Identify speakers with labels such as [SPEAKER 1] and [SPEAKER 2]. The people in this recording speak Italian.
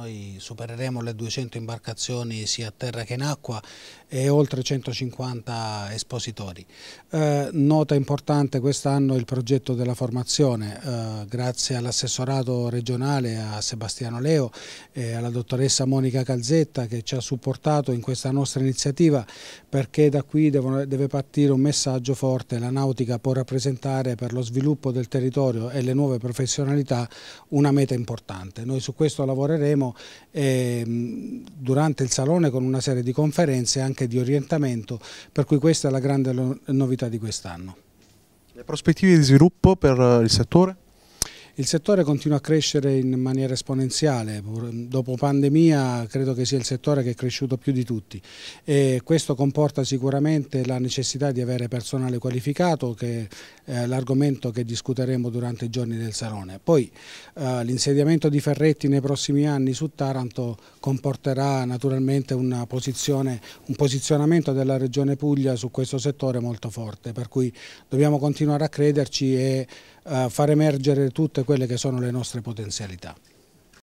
[SPEAKER 1] Noi supereremo le 200 imbarcazioni sia a terra che in acqua e oltre 150 espositori. Eh, nota importante quest'anno il progetto della formazione, eh, grazie all'assessorato regionale, a Sebastiano Leo e alla dottoressa Monica Calzetta che ci ha supportato in questa nostra iniziativa perché da qui devono, deve partire un messaggio forte, la nautica può rappresentare per lo sviluppo del territorio e le nuove professionalità una meta importante. Noi su questo lavoreremo parleremo durante il salone con una serie di conferenze e anche di orientamento, per cui questa è la grande novità di quest'anno.
[SPEAKER 2] Le prospettive di sviluppo per eh, il settore?
[SPEAKER 1] Il settore continua a crescere in maniera esponenziale, dopo pandemia credo che sia il settore che è cresciuto più di tutti e questo comporta sicuramente la necessità di avere personale qualificato che è l'argomento che discuteremo durante i giorni del Salone. Poi eh, l'insediamento di Ferretti nei prossimi anni su Taranto comporterà naturalmente un posizionamento della Regione Puglia su questo settore molto forte per cui dobbiamo continuare a crederci e far emergere tutte quelle che sono le nostre potenzialità.